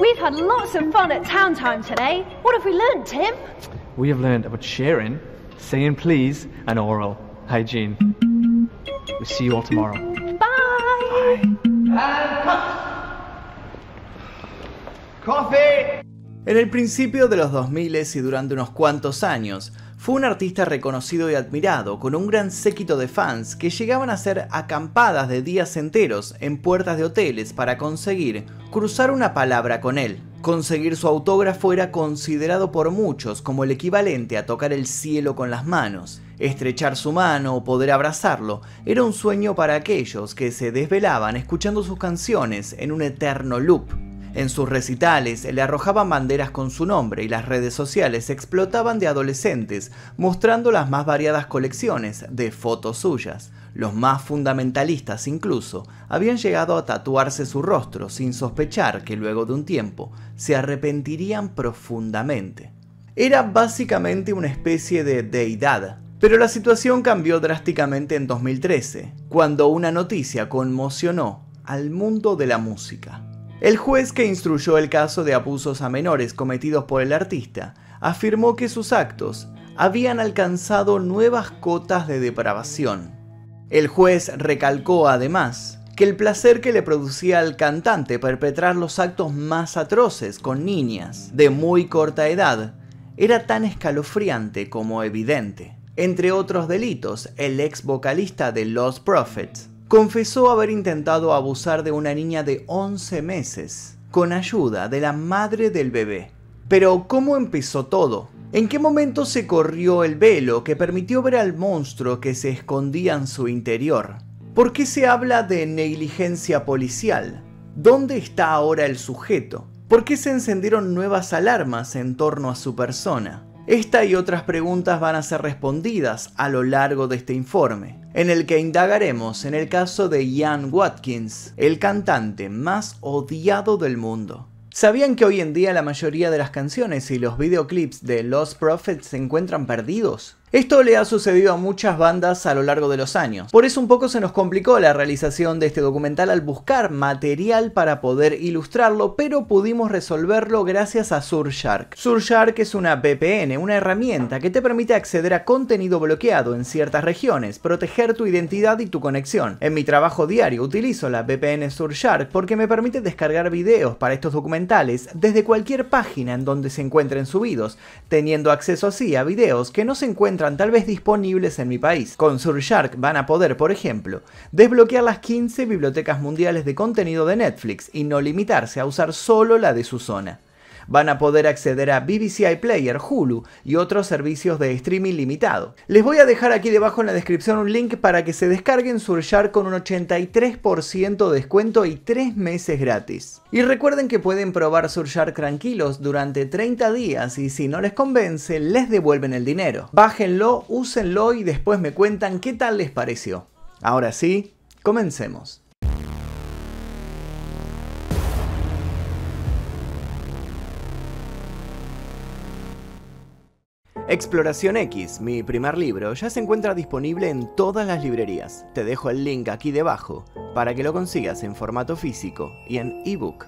We've had lots of fun at Town Time today. What have we learned, Tim? We have learned about sharing, saying please, and oral hygiene. We'll see you all tomorrow. Bye! Bye. And cut! Coffee! En el principio de los 2000 y durante unos cuantos años, fue un artista reconocido y admirado, con un gran séquito de fans que llegaban a hacer acampadas de días enteros en puertas de hoteles para conseguir cruzar una palabra con él. Conseguir su autógrafo era considerado por muchos como el equivalente a tocar el cielo con las manos. Estrechar su mano o poder abrazarlo era un sueño para aquellos que se desvelaban escuchando sus canciones en un eterno loop. En sus recitales le arrojaban banderas con su nombre y las redes sociales explotaban de adolescentes, mostrando las más variadas colecciones de fotos suyas. Los más fundamentalistas incluso habían llegado a tatuarse su rostro sin sospechar que luego de un tiempo se arrepentirían profundamente. Era básicamente una especie de deidad, pero la situación cambió drásticamente en 2013, cuando una noticia conmocionó al mundo de la música. El juez que instruyó el caso de abusos a menores cometidos por el artista afirmó que sus actos habían alcanzado nuevas cotas de depravación. El juez recalcó además que el placer que le producía al cantante perpetrar los actos más atroces con niñas de muy corta edad era tan escalofriante como evidente. Entre otros delitos, el ex vocalista de Los Prophets confesó haber intentado abusar de una niña de 11 meses con ayuda de la madre del bebé. Pero ¿cómo empezó todo? ¿En qué momento se corrió el velo que permitió ver al monstruo que se escondía en su interior? ¿Por qué se habla de negligencia policial? ¿Dónde está ahora el sujeto? ¿Por qué se encendieron nuevas alarmas en torno a su persona? Esta y otras preguntas van a ser respondidas a lo largo de este informe en el que indagaremos en el caso de Ian Watkins, el cantante más odiado del mundo. ¿Sabían que hoy en día la mayoría de las canciones y los videoclips de Lost Prophets se encuentran perdidos? Esto le ha sucedido a muchas bandas a lo largo de los años. Por eso un poco se nos complicó la realización de este documental al buscar material para poder ilustrarlo, pero pudimos resolverlo gracias a Surfshark. Surfshark es una VPN, una herramienta que te permite acceder a contenido bloqueado en ciertas regiones, proteger tu identidad y tu conexión. En mi trabajo diario utilizo la VPN Surfshark porque me permite descargar videos para estos documentales desde cualquier página en donde se encuentren subidos, teniendo acceso así a videos que no se encuentran tal vez disponibles en mi país. Con Surfshark van a poder, por ejemplo, desbloquear las 15 bibliotecas mundiales de contenido de Netflix y no limitarse a usar solo la de su zona. Van a poder acceder a BBC iPlayer, Hulu y otros servicios de streaming limitado. Les voy a dejar aquí debajo en la descripción un link para que se descarguen Surchar con un 83% de descuento y 3 meses gratis. Y recuerden que pueden probar Surchar tranquilos durante 30 días y si no les convence les devuelven el dinero. Bájenlo, úsenlo y después me cuentan qué tal les pareció. Ahora sí, comencemos. Exploración X, mi primer libro, ya se encuentra disponible en todas las librerías. Te dejo el link aquí debajo para que lo consigas en formato físico y en ebook.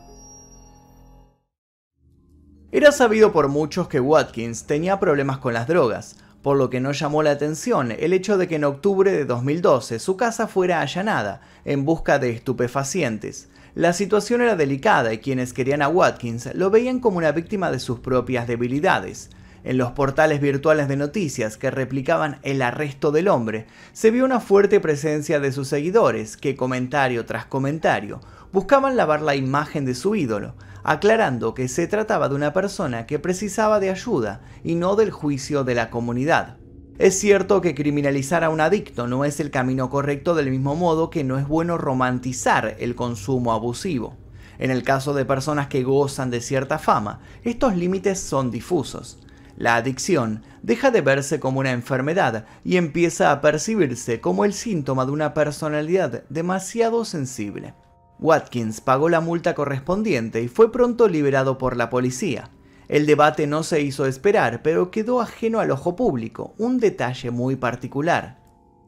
Era sabido por muchos que Watkins tenía problemas con las drogas, por lo que no llamó la atención el hecho de que en octubre de 2012 su casa fuera allanada en busca de estupefacientes. La situación era delicada y quienes querían a Watkins lo veían como una víctima de sus propias debilidades, en los portales virtuales de noticias que replicaban el arresto del hombre, se vio una fuerte presencia de sus seguidores que comentario tras comentario buscaban lavar la imagen de su ídolo, aclarando que se trataba de una persona que precisaba de ayuda y no del juicio de la comunidad. Es cierto que criminalizar a un adicto no es el camino correcto del mismo modo que no es bueno romantizar el consumo abusivo. En el caso de personas que gozan de cierta fama, estos límites son difusos. La adicción deja de verse como una enfermedad y empieza a percibirse como el síntoma de una personalidad demasiado sensible. Watkins pagó la multa correspondiente y fue pronto liberado por la policía. El debate no se hizo esperar, pero quedó ajeno al ojo público, un detalle muy particular.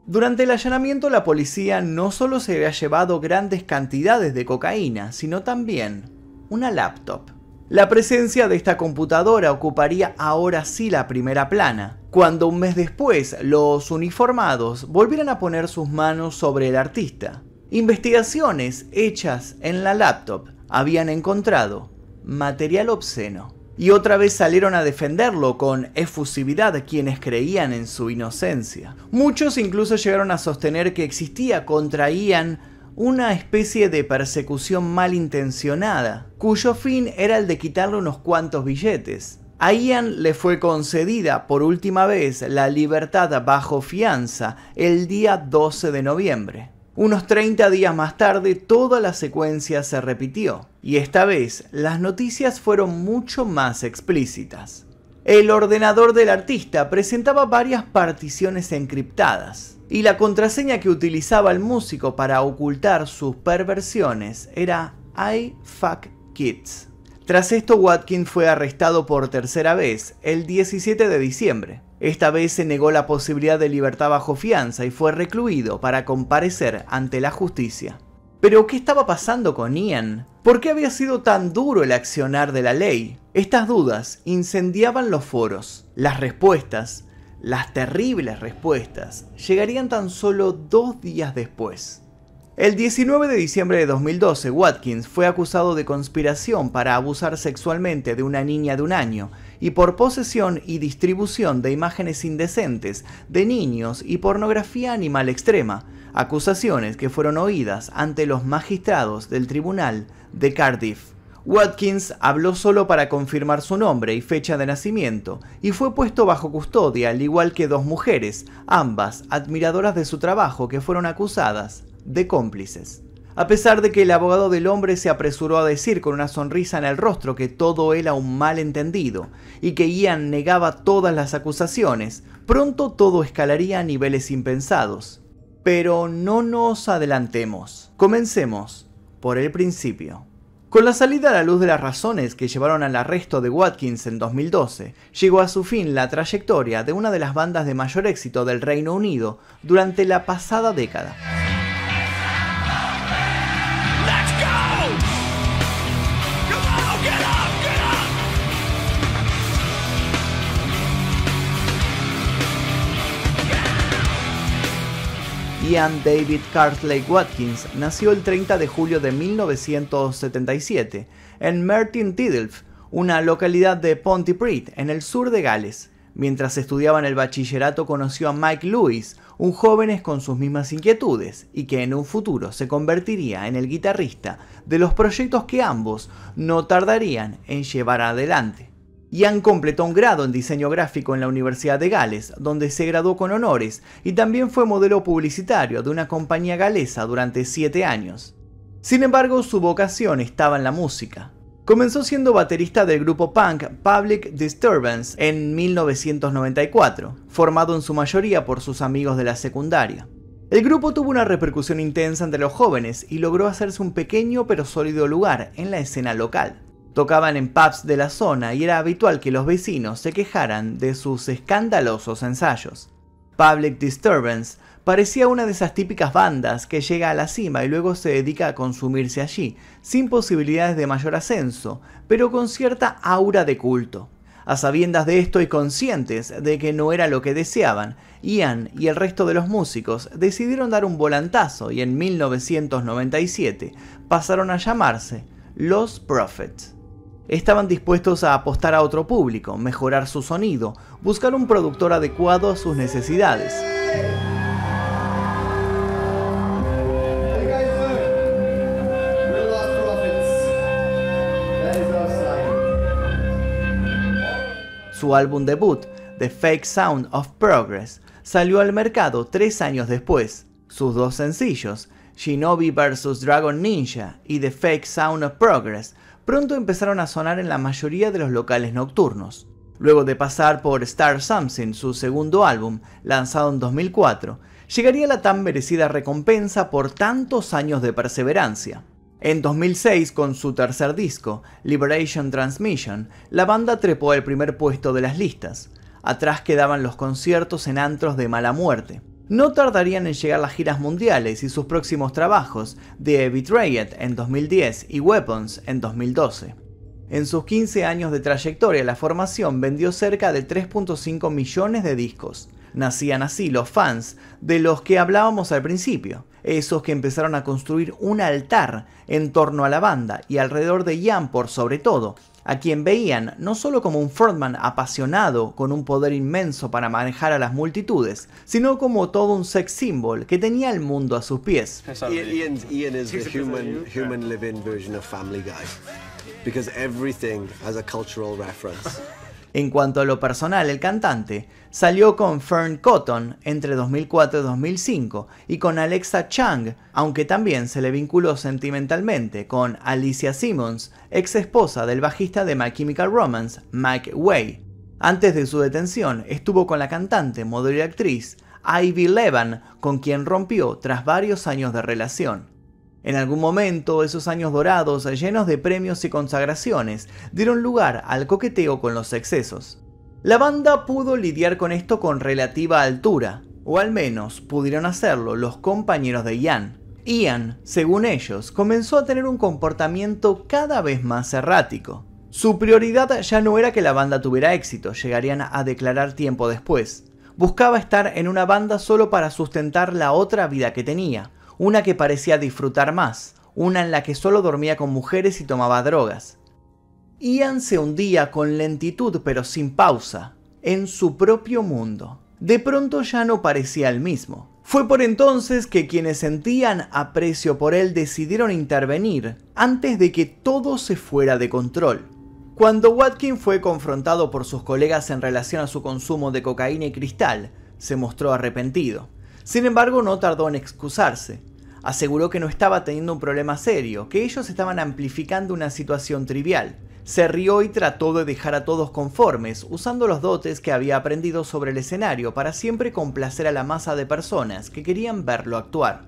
Durante el allanamiento la policía no solo se había llevado grandes cantidades de cocaína, sino también una laptop. La presencia de esta computadora ocuparía ahora sí la primera plana, cuando un mes después los uniformados volvieron a poner sus manos sobre el artista. Investigaciones hechas en la laptop habían encontrado material obsceno. Y otra vez salieron a defenderlo con efusividad quienes creían en su inocencia. Muchos incluso llegaron a sostener que existía contraían una especie de persecución malintencionada, cuyo fin era el de quitarle unos cuantos billetes. A Ian le fue concedida por última vez la libertad bajo fianza el día 12 de noviembre. Unos 30 días más tarde toda la secuencia se repitió, y esta vez las noticias fueron mucho más explícitas. El ordenador del artista presentaba varias particiones encriptadas, y la contraseña que utilizaba el músico para ocultar sus perversiones era I fuck kids. Tras esto, Watkins fue arrestado por tercera vez, el 17 de diciembre. Esta vez se negó la posibilidad de libertad bajo fianza y fue recluido para comparecer ante la justicia. Pero, ¿qué estaba pasando con Ian? ¿Por qué había sido tan duro el accionar de la ley? Estas dudas incendiaban los foros. Las respuestas las terribles respuestas llegarían tan solo dos días después. El 19 de diciembre de 2012, Watkins fue acusado de conspiración para abusar sexualmente de una niña de un año y por posesión y distribución de imágenes indecentes de niños y pornografía animal extrema, acusaciones que fueron oídas ante los magistrados del Tribunal de Cardiff. Watkins habló solo para confirmar su nombre y fecha de nacimiento, y fue puesto bajo custodia, al igual que dos mujeres, ambas admiradoras de su trabajo, que fueron acusadas de cómplices. A pesar de que el abogado del hombre se apresuró a decir con una sonrisa en el rostro que todo era un malentendido y que Ian negaba todas las acusaciones, pronto todo escalaría a niveles impensados. Pero no nos adelantemos. Comencemos por el principio. Con la salida a la luz de las razones que llevaron al arresto de Watkins en 2012, llegó a su fin la trayectoria de una de las bandas de mayor éxito del Reino Unido durante la pasada década. Ian David Carsley Watkins nació el 30 de julio de 1977 en Mertin Tiddelf, una localidad de Pontypridd, en el sur de Gales. Mientras estudiaba en el bachillerato conoció a Mike Lewis, un joven con sus mismas inquietudes y que en un futuro se convertiría en el guitarrista de los proyectos que ambos no tardarían en llevar adelante. Ian completó un grado en diseño gráfico en la Universidad de Gales, donde se graduó con honores, y también fue modelo publicitario de una compañía galesa durante 7 años. Sin embargo, su vocación estaba en la música. Comenzó siendo baterista del grupo punk Public Disturbance en 1994, formado en su mayoría por sus amigos de la secundaria. El grupo tuvo una repercusión intensa entre los jóvenes y logró hacerse un pequeño pero sólido lugar en la escena local. Tocaban en pubs de la zona y era habitual que los vecinos se quejaran de sus escandalosos ensayos. Public Disturbance parecía una de esas típicas bandas que llega a la cima y luego se dedica a consumirse allí, sin posibilidades de mayor ascenso, pero con cierta aura de culto. A sabiendas de esto y conscientes de que no era lo que deseaban, Ian y el resto de los músicos decidieron dar un volantazo y en 1997 pasaron a llamarse Los Prophets. Estaban dispuestos a apostar a otro público, mejorar su sonido, buscar un productor adecuado a sus necesidades. Su álbum debut, The Fake Sound of Progress, salió al mercado tres años después. Sus dos sencillos, Shinobi vs Dragon Ninja y The Fake Sound of Progress, pronto empezaron a sonar en la mayoría de los locales nocturnos. Luego de pasar por Star Something, su segundo álbum, lanzado en 2004, llegaría la tan merecida recompensa por tantos años de perseverancia. En 2006, con su tercer disco, Liberation Transmission, la banda trepó al primer puesto de las listas. Atrás quedaban los conciertos en antros de mala muerte. No tardarían en llegar las giras mundiales y sus próximos trabajos, The Riot en 2010 y Weapons en 2012. En sus 15 años de trayectoria, la formación vendió cerca de 3.5 millones de discos. Nacían así los fans de los que hablábamos al principio, esos que empezaron a construir un altar en torno a la banda y alrededor de Ian por sobre todo, a quien veían no solo como un frontman apasionado con un poder inmenso para manejar a las multitudes, sino como todo un sex symbol que tenía el mundo a sus pies. Ian, human, live Family Guy, cultural en cuanto a lo personal, el cantante salió con Fern Cotton entre 2004 y 2005 y con Alexa Chang, aunque también se le vinculó sentimentalmente con Alicia Simmons, ex esposa del bajista de My Chemical Romance, Mike Way. Antes de su detención, estuvo con la cantante, modelo y actriz Ivy Levan, con quien rompió tras varios años de relación. En algún momento, esos años dorados, llenos de premios y consagraciones, dieron lugar al coqueteo con los excesos. La banda pudo lidiar con esto con relativa altura, o al menos pudieron hacerlo los compañeros de Ian. Ian, según ellos, comenzó a tener un comportamiento cada vez más errático. Su prioridad ya no era que la banda tuviera éxito, llegarían a declarar tiempo después. Buscaba estar en una banda solo para sustentar la otra vida que tenía, una que parecía disfrutar más, una en la que solo dormía con mujeres y tomaba drogas. Ian se hundía con lentitud pero sin pausa, en su propio mundo. De pronto ya no parecía el mismo. Fue por entonces que quienes sentían aprecio por él decidieron intervenir antes de que todo se fuera de control. Cuando Watkin fue confrontado por sus colegas en relación a su consumo de cocaína y cristal, se mostró arrepentido. Sin embargo, no tardó en excusarse. Aseguró que no estaba teniendo un problema serio, que ellos estaban amplificando una situación trivial. Se rió y trató de dejar a todos conformes, usando los dotes que había aprendido sobre el escenario para siempre complacer a la masa de personas que querían verlo actuar.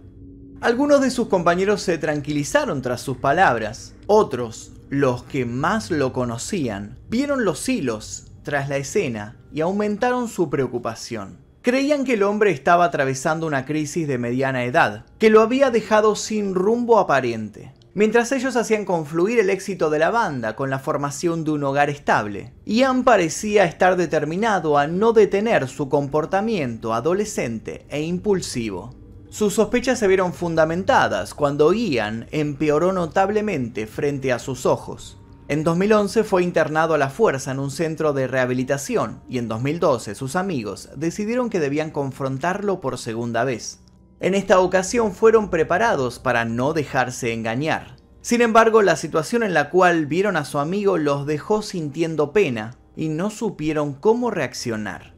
Algunos de sus compañeros se tranquilizaron tras sus palabras. Otros, los que más lo conocían, vieron los hilos tras la escena y aumentaron su preocupación creían que el hombre estaba atravesando una crisis de mediana edad, que lo había dejado sin rumbo aparente. Mientras ellos hacían confluir el éxito de la banda con la formación de un hogar estable, Ian parecía estar determinado a no detener su comportamiento adolescente e impulsivo. Sus sospechas se vieron fundamentadas cuando Ian empeoró notablemente frente a sus ojos. En 2011 fue internado a la fuerza en un centro de rehabilitación y en 2012 sus amigos decidieron que debían confrontarlo por segunda vez. En esta ocasión fueron preparados para no dejarse engañar. Sin embargo, la situación en la cual vieron a su amigo los dejó sintiendo pena y no supieron cómo reaccionar.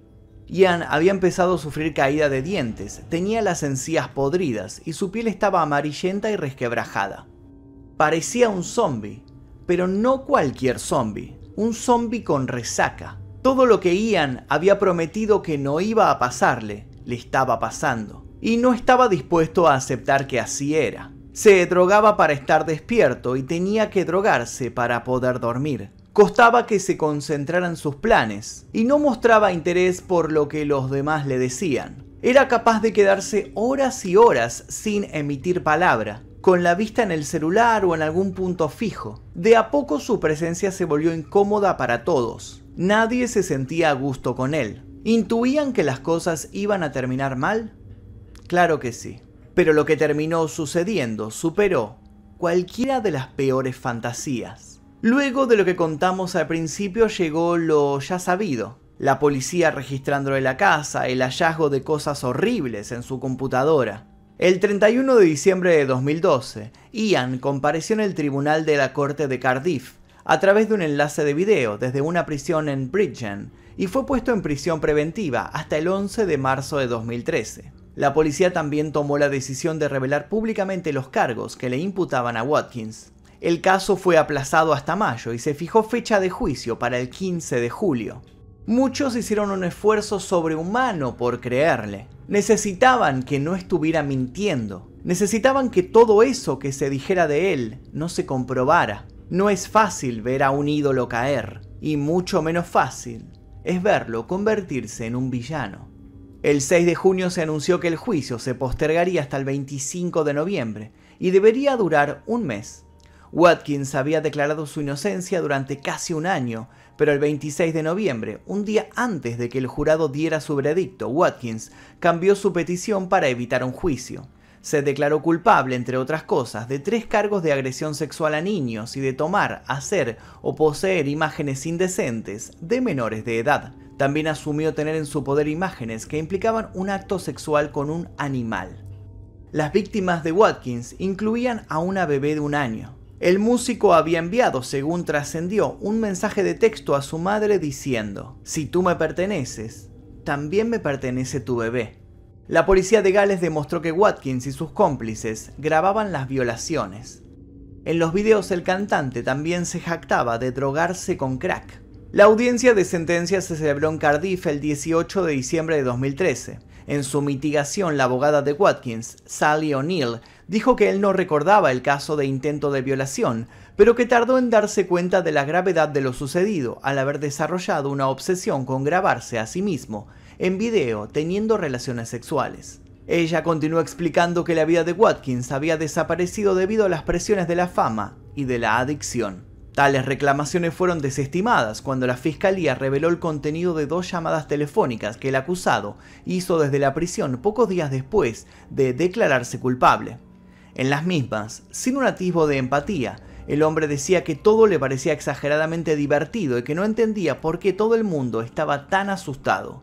Ian había empezado a sufrir caída de dientes, tenía las encías podridas y su piel estaba amarillenta y resquebrajada. Parecía un zombie, pero no cualquier zombie, un zombie con resaca. Todo lo que Ian había prometido que no iba a pasarle, le estaba pasando, y no estaba dispuesto a aceptar que así era. Se drogaba para estar despierto y tenía que drogarse para poder dormir. Costaba que se concentraran sus planes y no mostraba interés por lo que los demás le decían. Era capaz de quedarse horas y horas sin emitir palabra, con la vista en el celular o en algún punto fijo. De a poco su presencia se volvió incómoda para todos. Nadie se sentía a gusto con él. ¿Intuían que las cosas iban a terminar mal? Claro que sí. Pero lo que terminó sucediendo superó cualquiera de las peores fantasías. Luego de lo que contamos al principio llegó lo ya sabido, la policía registrándole la casa, el hallazgo de cosas horribles en su computadora. El 31 de diciembre de 2012, Ian compareció en el tribunal de la corte de Cardiff a través de un enlace de video desde una prisión en Bridgen y fue puesto en prisión preventiva hasta el 11 de marzo de 2013. La policía también tomó la decisión de revelar públicamente los cargos que le imputaban a Watkins. El caso fue aplazado hasta mayo y se fijó fecha de juicio para el 15 de julio. Muchos hicieron un esfuerzo sobrehumano por creerle. Necesitaban que no estuviera mintiendo. Necesitaban que todo eso que se dijera de él no se comprobara. No es fácil ver a un ídolo caer, y mucho menos fácil es verlo convertirse en un villano. El 6 de junio se anunció que el juicio se postergaría hasta el 25 de noviembre y debería durar un mes. Watkins había declarado su inocencia durante casi un año, pero el 26 de noviembre, un día antes de que el jurado diera su veredicto, Watkins cambió su petición para evitar un juicio. Se declaró culpable, entre otras cosas, de tres cargos de agresión sexual a niños y de tomar, hacer o poseer imágenes indecentes de menores de edad. También asumió tener en su poder imágenes que implicaban un acto sexual con un animal. Las víctimas de Watkins incluían a una bebé de un año, el músico había enviado, según trascendió, un mensaje de texto a su madre diciendo, si tú me perteneces, también me pertenece tu bebé. La policía de Gales demostró que Watkins y sus cómplices grababan las violaciones. En los videos el cantante también se jactaba de drogarse con crack. La audiencia de sentencia se celebró en Cardiff el 18 de diciembre de 2013. En su mitigación, la abogada de Watkins, Sally O'Neill, dijo que él no recordaba el caso de intento de violación, pero que tardó en darse cuenta de la gravedad de lo sucedido al haber desarrollado una obsesión con grabarse a sí mismo en video teniendo relaciones sexuales. Ella continuó explicando que la vida de Watkins había desaparecido debido a las presiones de la fama y de la adicción. Tales reclamaciones fueron desestimadas cuando la fiscalía reveló el contenido de dos llamadas telefónicas que el acusado hizo desde la prisión pocos días después de declararse culpable. En las mismas, sin un atisbo de empatía, el hombre decía que todo le parecía exageradamente divertido y que no entendía por qué todo el mundo estaba tan asustado.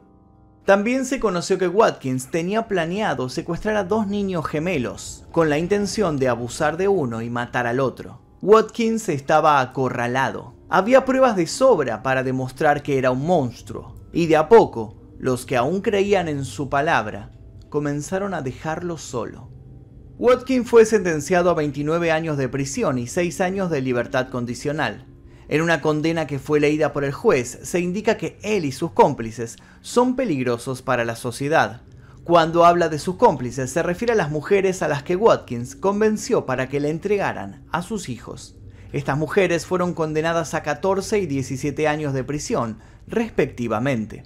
También se conoció que Watkins tenía planeado secuestrar a dos niños gemelos, con la intención de abusar de uno y matar al otro. Watkins estaba acorralado. Había pruebas de sobra para demostrar que era un monstruo, y de a poco, los que aún creían en su palabra, comenzaron a dejarlo solo. Watkins fue sentenciado a 29 años de prisión y 6 años de libertad condicional. En una condena que fue leída por el juez, se indica que él y sus cómplices son peligrosos para la sociedad. Cuando habla de sus cómplices, se refiere a las mujeres a las que Watkins convenció para que le entregaran a sus hijos. Estas mujeres fueron condenadas a 14 y 17 años de prisión, respectivamente.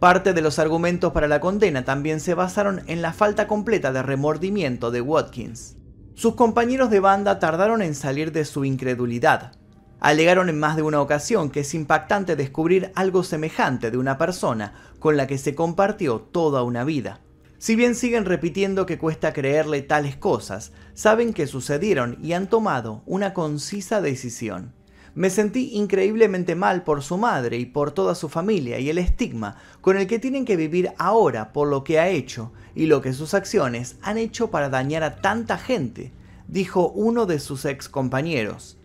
Parte de los argumentos para la condena también se basaron en la falta completa de remordimiento de Watkins. Sus compañeros de banda tardaron en salir de su incredulidad. Alegaron en más de una ocasión que es impactante descubrir algo semejante de una persona con la que se compartió toda una vida. Si bien siguen repitiendo que cuesta creerle tales cosas, saben que sucedieron y han tomado una concisa decisión. Me sentí increíblemente mal por su madre y por toda su familia y el estigma con el que tienen que vivir ahora por lo que ha hecho y lo que sus acciones han hecho para dañar a tanta gente, dijo uno de sus ex compañeros.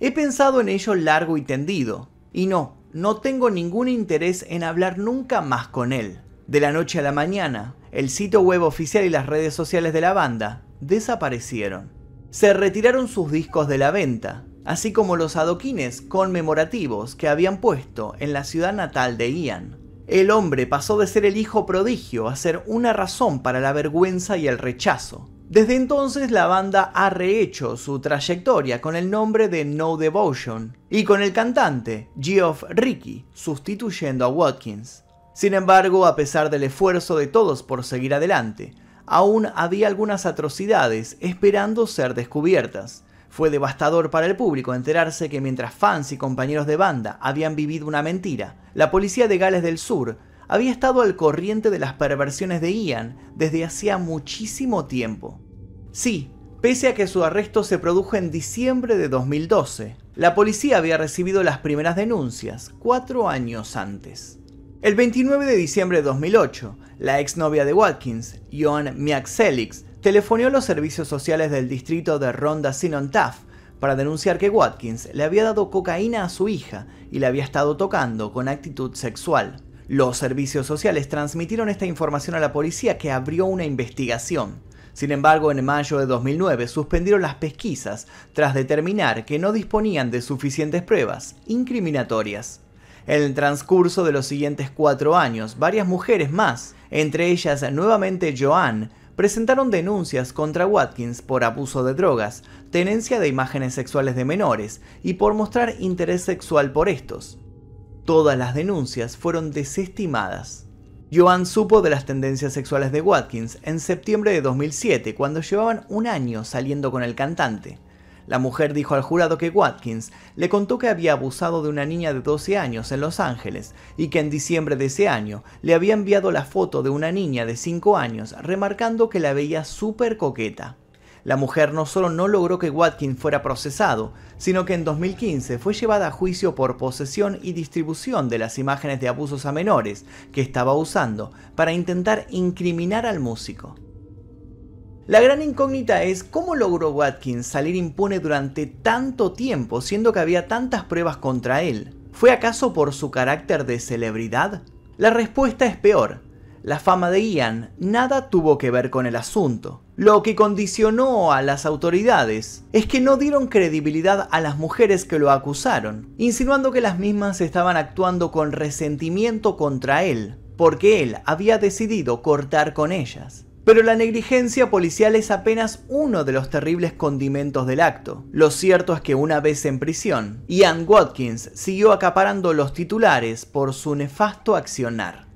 He pensado en ello largo y tendido, y no, no tengo ningún interés en hablar nunca más con él. De la noche a la mañana, el sitio web oficial y las redes sociales de la banda desaparecieron. Se retiraron sus discos de la venta, así como los adoquines conmemorativos que habían puesto en la ciudad natal de Ian. El hombre pasó de ser el hijo prodigio a ser una razón para la vergüenza y el rechazo. Desde entonces la banda ha rehecho su trayectoria con el nombre de No Devotion y con el cantante Geoff Ricky sustituyendo a Watkins. Sin embargo, a pesar del esfuerzo de todos por seguir adelante, aún había algunas atrocidades esperando ser descubiertas. Fue devastador para el público enterarse que mientras fans y compañeros de banda habían vivido una mentira, la policía de Gales del Sur había estado al corriente de las perversiones de Ian desde hacía muchísimo tiempo. Sí, pese a que su arresto se produjo en diciembre de 2012, la policía había recibido las primeras denuncias cuatro años antes. El 29 de diciembre de 2008, la exnovia de Watkins, Joan Miakselix, Telefonió a los servicios sociales del distrito de Ronda Sinontaf para denunciar que Watkins le había dado cocaína a su hija y la había estado tocando con actitud sexual. Los servicios sociales transmitieron esta información a la policía que abrió una investigación. Sin embargo, en mayo de 2009 suspendieron las pesquisas tras determinar que no disponían de suficientes pruebas incriminatorias. En el transcurso de los siguientes cuatro años, varias mujeres más, entre ellas nuevamente Joanne, presentaron denuncias contra Watkins por abuso de drogas, tenencia de imágenes sexuales de menores y por mostrar interés sexual por estos. Todas las denuncias fueron desestimadas. Joan supo de las tendencias sexuales de Watkins en septiembre de 2007, cuando llevaban un año saliendo con el cantante. La mujer dijo al jurado que Watkins le contó que había abusado de una niña de 12 años en Los Ángeles y que en diciembre de ese año le había enviado la foto de una niña de 5 años remarcando que la veía súper coqueta. La mujer no solo no logró que Watkins fuera procesado, sino que en 2015 fue llevada a juicio por posesión y distribución de las imágenes de abusos a menores que estaba usando para intentar incriminar al músico. La gran incógnita es cómo logró Watkins salir impune durante tanto tiempo siendo que había tantas pruebas contra él. ¿Fue acaso por su carácter de celebridad? La respuesta es peor. La fama de Ian nada tuvo que ver con el asunto. Lo que condicionó a las autoridades es que no dieron credibilidad a las mujeres que lo acusaron, insinuando que las mismas estaban actuando con resentimiento contra él, porque él había decidido cortar con ellas. Pero la negligencia policial es apenas uno de los terribles condimentos del acto. Lo cierto es que una vez en prisión, Ian Watkins siguió acaparando los titulares por su nefasto accionar.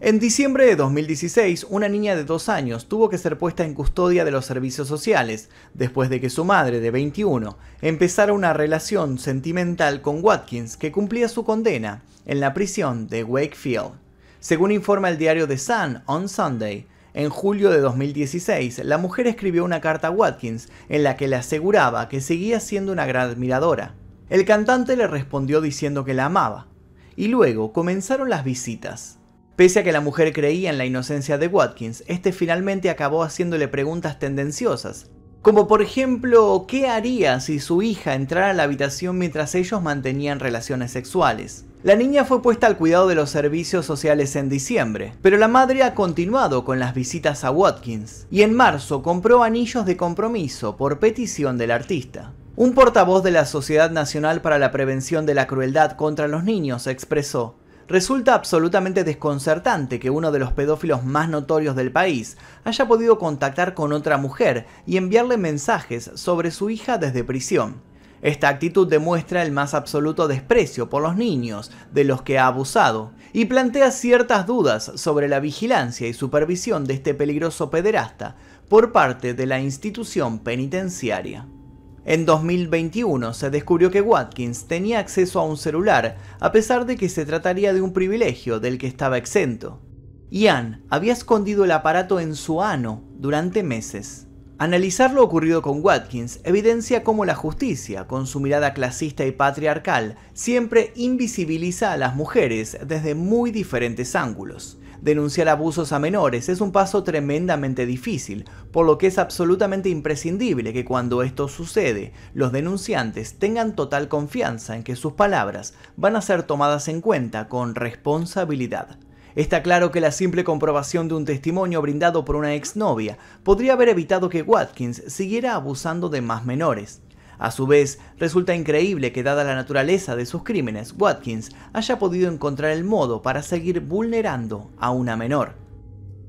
En diciembre de 2016, una niña de dos años tuvo que ser puesta en custodia de los servicios sociales, después de que su madre, de 21, empezara una relación sentimental con Watkins que cumplía su condena en la prisión de Wakefield. Según informa el diario The Sun on Sunday, en julio de 2016, la mujer escribió una carta a Watkins en la que le aseguraba que seguía siendo una gran admiradora. El cantante le respondió diciendo que la amaba, y luego comenzaron las visitas. Pese a que la mujer creía en la inocencia de Watkins, este finalmente acabó haciéndole preguntas tendenciosas, como por ejemplo, ¿qué haría si su hija entrara a la habitación mientras ellos mantenían relaciones sexuales? La niña fue puesta al cuidado de los servicios sociales en diciembre, pero la madre ha continuado con las visitas a Watkins y en marzo compró anillos de compromiso por petición del artista. Un portavoz de la Sociedad Nacional para la Prevención de la Crueldad contra los Niños expresó, Resulta absolutamente desconcertante que uno de los pedófilos más notorios del país haya podido contactar con otra mujer y enviarle mensajes sobre su hija desde prisión. Esta actitud demuestra el más absoluto desprecio por los niños, de los que ha abusado, y plantea ciertas dudas sobre la vigilancia y supervisión de este peligroso pederasta por parte de la institución penitenciaria. En 2021 se descubrió que Watkins tenía acceso a un celular, a pesar de que se trataría de un privilegio del que estaba exento. Ian había escondido el aparato en su ano durante meses. Analizar lo ocurrido con Watkins evidencia cómo la justicia, con su mirada clasista y patriarcal, siempre invisibiliza a las mujeres desde muy diferentes ángulos. Denunciar abusos a menores es un paso tremendamente difícil, por lo que es absolutamente imprescindible que cuando esto sucede, los denunciantes tengan total confianza en que sus palabras van a ser tomadas en cuenta con responsabilidad. Está claro que la simple comprobación de un testimonio brindado por una exnovia podría haber evitado que Watkins siguiera abusando de más menores. A su vez, resulta increíble que dada la naturaleza de sus crímenes, Watkins haya podido encontrar el modo para seguir vulnerando a una menor.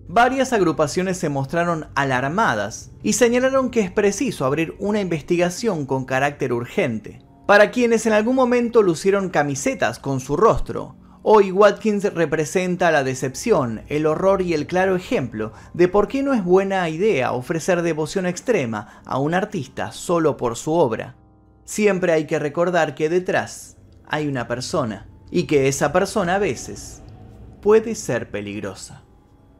Varias agrupaciones se mostraron alarmadas y señalaron que es preciso abrir una investigación con carácter urgente. Para quienes en algún momento lucieron camisetas con su rostro, Hoy Watkins representa la decepción, el horror y el claro ejemplo de por qué no es buena idea ofrecer devoción extrema a un artista solo por su obra. Siempre hay que recordar que detrás hay una persona y que esa persona a veces puede ser peligrosa.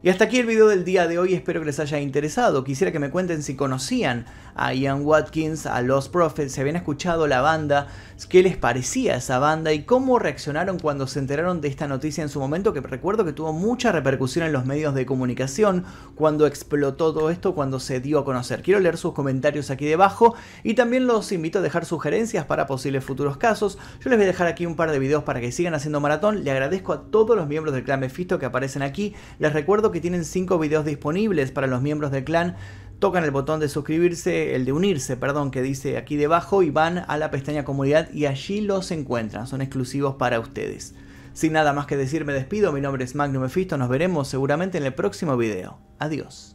Y hasta aquí el video del día de hoy, espero que les haya interesado. Quisiera que me cuenten si conocían a Ian Watkins, a Los Prophets, si habían escuchado la banda, qué les parecía esa banda y cómo reaccionaron cuando se enteraron de esta noticia en su momento, que recuerdo que tuvo mucha repercusión en los medios de comunicación cuando explotó todo esto, cuando se dio a conocer. Quiero leer sus comentarios aquí debajo y también los invito a dejar sugerencias para posibles futuros casos. Yo les voy a dejar aquí un par de videos para que sigan haciendo maratón. Le agradezco a todos los miembros del clan Mephisto que aparecen aquí. Les recuerdo que que tienen 5 videos disponibles para los miembros del clan. Tocan el botón de suscribirse, el de unirse, perdón, que dice aquí debajo y van a la pestaña comunidad y allí los encuentran, son exclusivos para ustedes. Sin nada más que decir me despido, mi nombre es Magnum Mephisto, nos veremos seguramente en el próximo video. Adiós.